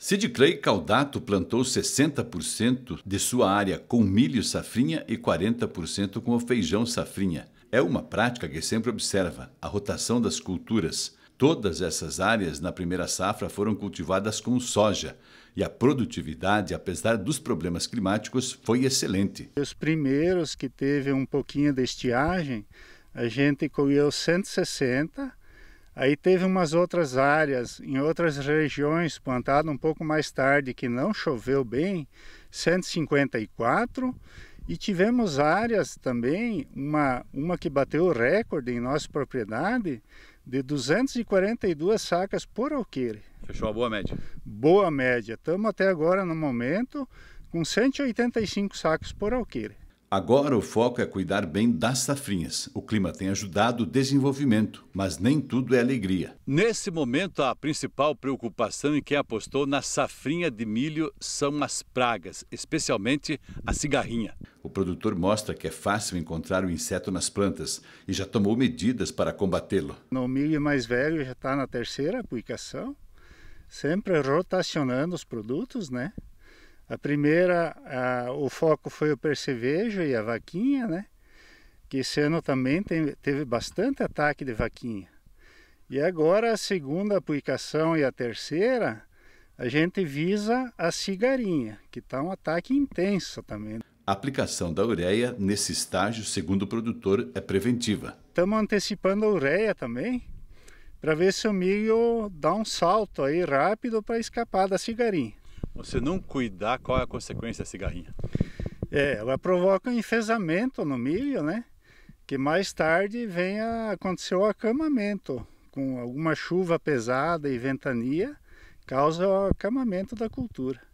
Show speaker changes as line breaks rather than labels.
Sid Clay Caldato plantou 60% de sua área com milho safrinha e 40% com o feijão safrinha. É uma prática que sempre observa, a rotação das culturas. Todas essas áreas na primeira safra foram cultivadas com soja e a produtividade, apesar dos problemas climáticos, foi excelente.
Os primeiros que teve um pouquinho de estiagem, a gente colheu 160 Aí teve umas outras áreas, em outras regiões, plantada um pouco mais tarde, que não choveu bem, 154. E tivemos áreas também, uma, uma que bateu o recorde em nossa propriedade, de 242 sacas por alqueire.
Fechou a boa média?
Boa média. Estamos até agora, no momento, com 185 sacos por alqueire.
Agora o foco é cuidar bem das safrinhas. O clima tem ajudado o desenvolvimento, mas nem tudo é alegria. Nesse momento, a principal preocupação em é quem apostou na safrinha de milho são as pragas, especialmente a cigarrinha. O produtor mostra que é fácil encontrar o inseto nas plantas e já tomou medidas para combatê-lo.
No milho mais velho já está na terceira aplicação, sempre rotacionando os produtos, né? A primeira, a, o foco foi o percevejo e a vaquinha, né? Que esse ano também tem, teve bastante ataque de vaquinha. E agora a segunda aplicação e a terceira, a gente visa a cigarinha, que está um ataque intenso também.
A aplicação da ureia nesse estágio, segundo o produtor, é preventiva.
Estamos antecipando a ureia também, para ver se o milho dá um salto aí rápido para escapar da cigarinha
você não cuidar, qual é a consequência da cigarrinha?
É, ela provoca um enfesamento no milho, né? Que mais tarde vem a acontecer o acamamento, com alguma chuva pesada e ventania, causa o acamamento da cultura.